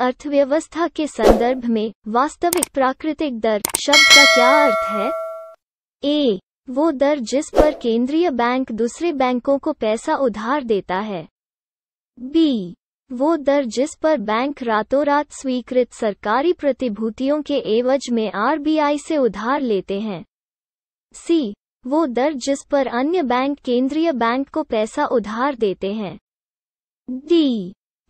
अर्थव्यवस्था के संदर्भ में वास्तविक प्राकृतिक दर शब्द का क्या अर्थ है ए वो दर जिस पर केंद्रीय बैंक दूसरे बैंकों को पैसा उधार देता है बी वो दर जिस पर बैंक रातों रात स्वीकृत सरकारी प्रतिभूतियों के एवज में आरबीआई से उधार लेते हैं सी वो दर जिस पर अन्य बैंक केंद्रीय बैंक को पैसा उधार देते हैं डी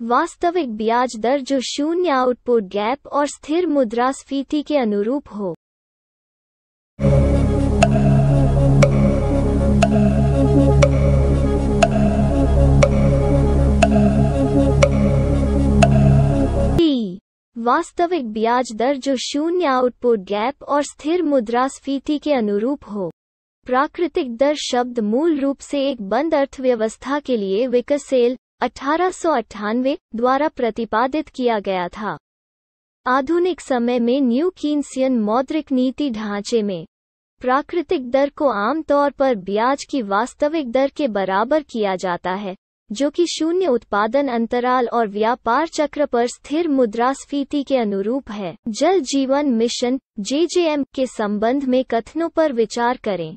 वास्तविक ब्याज दर जो शून्य आउटपुट गैप और स्थिर मुद्रास्फीति के अनुरूप हो वास्तविक ब्याज दर जो शून्य आउटपुट गैप और स्थिर मुद्रास्फीति के अनुरूप हो प्राकृतिक दर शब्द मूल रूप से एक बंद अर्थव्यवस्था के लिए विकसेल अठारह द्वारा प्रतिपादित किया गया था आधुनिक समय में न्यू कीन्सियन मौद्रिक नीति ढांचे में प्राकृतिक दर को आमतौर पर ब्याज की वास्तविक दर के बराबर किया जाता है जो कि शून्य उत्पादन अंतराल और व्यापार चक्र पर स्थिर मुद्रास्फीति के अनुरूप है जल जीवन मिशन जेजेएम के संबंध में कथनों पर विचार करें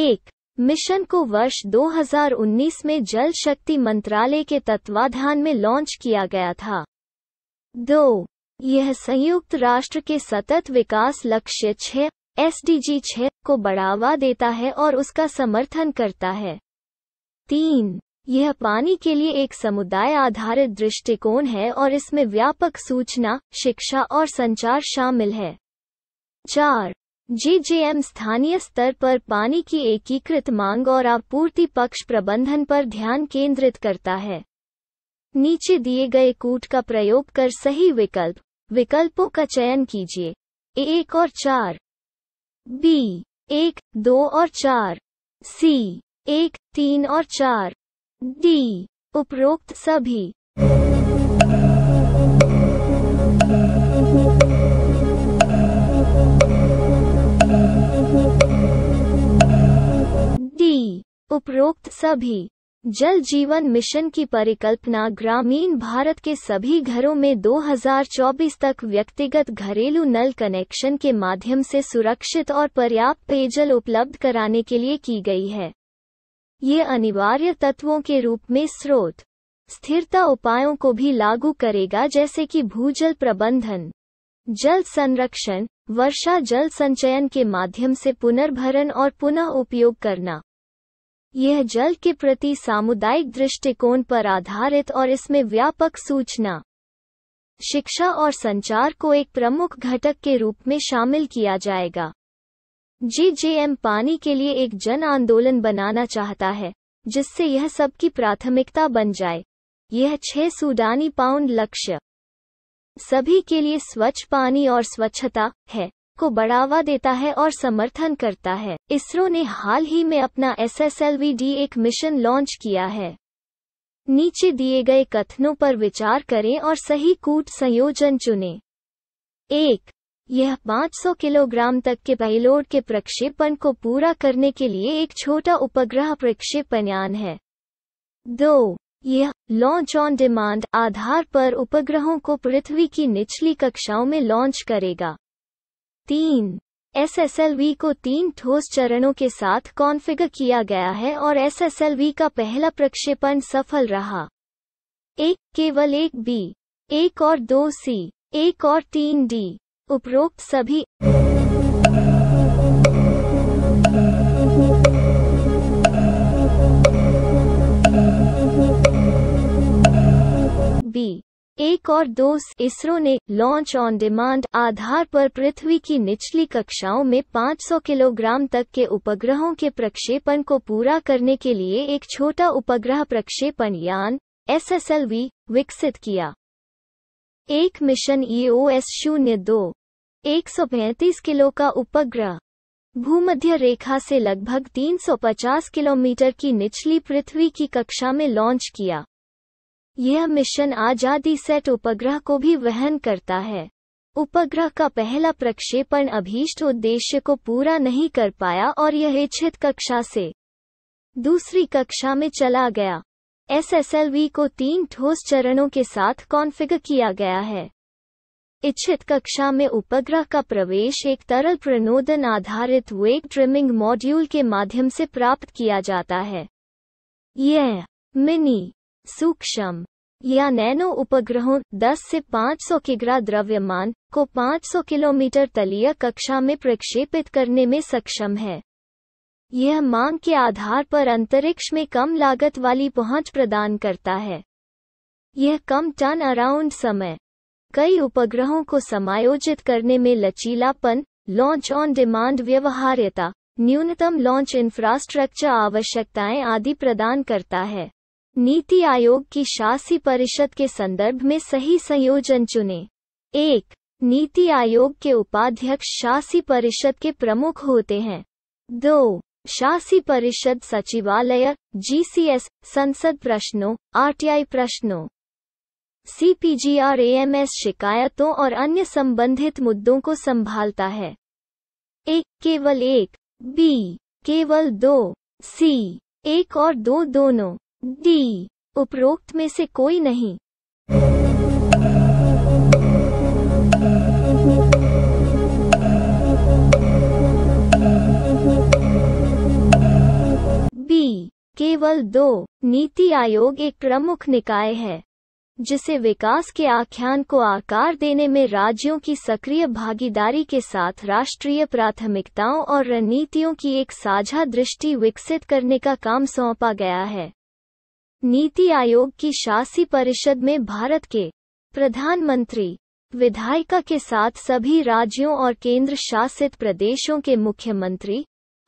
एक मिशन को वर्ष 2019 में जल शक्ति मंत्रालय के तत्वाधान में लॉन्च किया गया था दो यह संयुक्त राष्ट्र के सतत विकास लक्ष्य छह एसडीजी छह को बढ़ावा देता है और उसका समर्थन करता है तीन यह पानी के लिए एक समुदाय आधारित दृष्टिकोण है और इसमें व्यापक सूचना शिक्षा और संचार शामिल है चार जीजेएम स्थानीय स्तर पर पानी की एकीकृत मांग और आपूर्ति पक्ष प्रबंधन पर ध्यान केंद्रित करता है नीचे दिए गए कूट का प्रयोग कर सही विकल्प विकल्पों का चयन कीजिए एक और चार बी एक दो और चार सी एक तीन और चार डी उपरोक्त सभी ई उपरोक्त सभी जल जीवन मिशन की परिकल्पना ग्रामीण भारत के सभी घरों में 2024 तक व्यक्तिगत घरेलू नल कनेक्शन के माध्यम से सुरक्षित और पर्याप्त पेयजल उपलब्ध कराने के लिए की गई है ये अनिवार्य तत्वों के रूप में स्रोत स्थिरता उपायों को भी लागू करेगा जैसे कि भूजल प्रबंधन जल संरक्षण वर्षा जल संचयन के माध्यम से पुनर्भरण और पुनः उपयोग करना यह जल के प्रति सामुदायिक दृष्टिकोण पर आधारित और इसमें व्यापक सूचना शिक्षा और संचार को एक प्रमुख घटक के रूप में शामिल किया जाएगा जी जे एम पानी के लिए एक जन आंदोलन बनाना चाहता है जिससे यह सबकी प्राथमिकता बन जाए यह छह सूडानी पाउंड लक्ष्य सभी के लिए स्वच्छ पानी और स्वच्छता है को बढ़ावा देता है और समर्थन करता है इसरो ने हाल ही में अपना एस एस एक मिशन लॉन्च किया है नीचे दिए गए कथनों पर विचार करें और सही कूट संयोजन चुनें एक यह 500 किलोग्राम तक के पेलोड के प्रक्षेपण को पूरा करने के लिए एक छोटा उपग्रह यान है दो यह लॉन्च ऑन डिमांड आधार पर उपग्रहों को पृथ्वी की निचली कक्षाओं में लॉन्च करेगा तीन एस को तीन ठोस चरणों के साथ कॉन्फ़िगर किया गया है और एस एस एल वी का पहला प्रक्षेपण सफल रहा एक केवल एक बी एक और दो सी एक और तीन डी उपरोक्त सभी बी एक और दो इसरो ने लॉन्च ऑन डिमांड आधार पर पृथ्वी की निचली कक्षाओं में 500 किलोग्राम तक के उपग्रहों के प्रक्षेपण को पूरा करने के लिए एक छोटा उपग्रह प्रक्षेपण यान एसएसएलवी विकसित किया एक मिशन ईओएस e शून्य दो एक किलो का उपग्रह भूमध्य रेखा से लगभग 350 किलोमीटर की निचली पृथ्वी की कक्षा में लॉन्च किया यह मिशन आजादी सेट उपग्रह को भी वहन करता है उपग्रह का पहला प्रक्षेपण अभीष्ट उद्देश्य को पूरा नहीं कर पाया और यह इच्छित कक्षा से दूसरी कक्षा में चला गया एसएसएलवी को तीन ठोस चरणों के साथ कॉन्फ़िगर किया गया है इच्छित कक्षा में उपग्रह का प्रवेश एक तरल प्रणोदन आधारित वेग ट्रिमिंग मॉड्यूल के माध्यम से प्राप्त किया जाता है यह मिनी सूक्ष्म या नैनो उपग्रहों 10 से 500 किग्रा द्रव्यमान को 500 किलोमीटर तलीय कक्षा में प्रक्षेपित करने में सक्षम है यह मांग के आधार पर अंतरिक्ष में कम लागत वाली पहुंच प्रदान करता है यह कम टर्न अराउंड समय कई उपग्रहों को समायोजित करने में लचीलापन लॉन्च ऑन डिमांड व्यवहार्यता न्यूनतम लॉन्च इंफ्रास्ट्रक्चर आवश्यकताएं आदि प्रदान करता है नीति आयोग की शासी परिषद के संदर्भ में सही संयोजन चुने एक नीति आयोग के उपाध्यक्ष शासी परिषद के प्रमुख होते हैं दो शासी परिषद सचिवालय जीसीएस संसद प्रश्नों आरटीआई प्रश्नों एस शिकायतों और अन्य संबंधित मुद्दों को संभालता है एक केवल एक बी केवल दो सी एक और दो दोनों डी उपरोक्त में से कोई नहीं बी केवल दो नीति आयोग एक प्रमुख निकाय है जिसे विकास के आख्यान को आकार देने में राज्यों की सक्रिय भागीदारी के साथ राष्ट्रीय प्राथमिकताओं और रणनीतियों की एक साझा दृष्टि विकसित करने का काम सौंपा गया है नीति आयोग की शासी परिषद में भारत के प्रधानमंत्री विधायिका के साथ सभी राज्यों और केंद्र शासित प्रदेशों के मुख्यमंत्री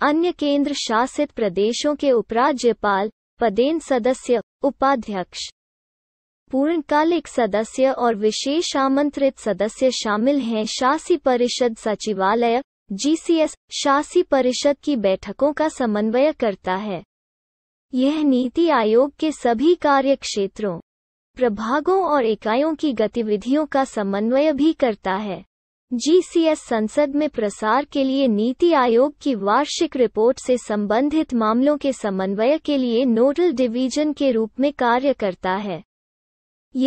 अन्य केंद्र शासित प्रदेशों के उपराज्यपाल पदेन सदस्य उपाध्यक्ष पूर्णकालिक सदस्य और विशेष आमंत्रित सदस्य शामिल हैं शासी परिषद सचिवालय जीसीएस शासी परिषद की बैठकों का समन्वय करता है यह नीति आयोग के सभी कार्य क्षेत्रों प्रभागों और इकाइयों की गतिविधियों का समन्वय भी करता है जीसीएस संसद में प्रसार के लिए नीति आयोग की वार्षिक रिपोर्ट से संबंधित मामलों के समन्वय के लिए नोडल डिवीजन के रूप में कार्य करता है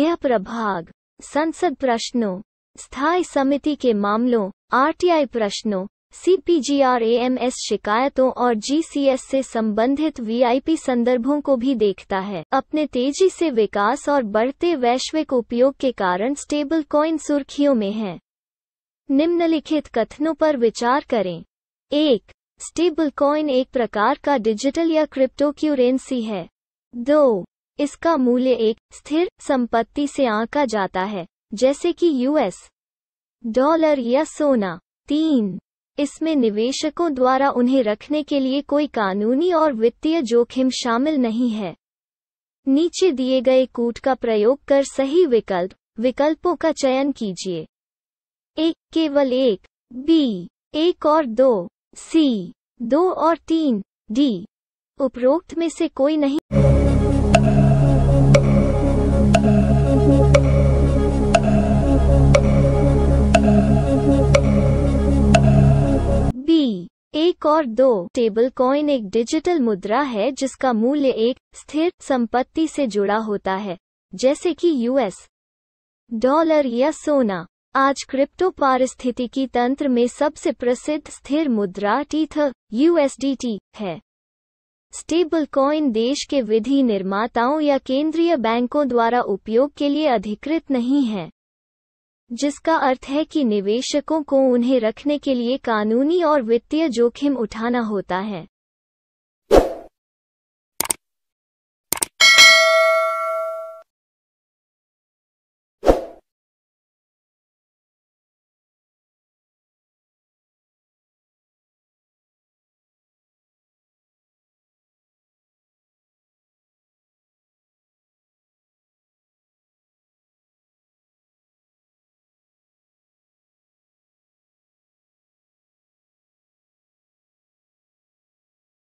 यह प्रभाग संसद प्रश्नों स्थायी समिति के मामलों आरटीआई प्रश्नों सीपीजीआरएएमएस शिकायतों और जीसीएस से संबंधित वीआईपी संदर्भों को भी देखता है अपने तेजी से विकास और बढ़ते वैश्विक उपयोग के कारण स्टेबल कॉइन सुर्खियों में है निम्नलिखित कथनों पर विचार करें एक स्टेबल कॉइन एक प्रकार का डिजिटल या क्रिप्टो क्यूरेंसी है दो इसका मूल्य एक स्थिर संपत्ति से आंका जाता है जैसे कि यूएस डॉलर या सोना तीन इसमें निवेशकों द्वारा उन्हें रखने के लिए कोई कानूनी और वित्तीय जोखिम शामिल नहीं है नीचे दिए गए कूट का प्रयोग कर सही विकल्प विकल्पों का चयन कीजिए एक केवल एक बी एक और दो सी दो और तीन डी उपरोक्त में से कोई नहीं एक और दो टेबल कॉइन एक डिजिटल मुद्रा है जिसका मूल्य एक स्थिर संपत्ति से जुड़ा होता है जैसे कि यूएस डॉलर या सोना आज क्रिप्टो पारिस्थितिकी तंत्र में सबसे प्रसिद्ध स्थिर मुद्रा टीथ यूएसडीटी है स्टेबल कॉइन देश के विधि निर्माताओं या केंद्रीय बैंकों द्वारा उपयोग के लिए अधिकृत नहीं है जिसका अर्थ है कि निवेशकों को उन्हें रखने के लिए कानूनी और वित्तीय जोखिम उठाना होता है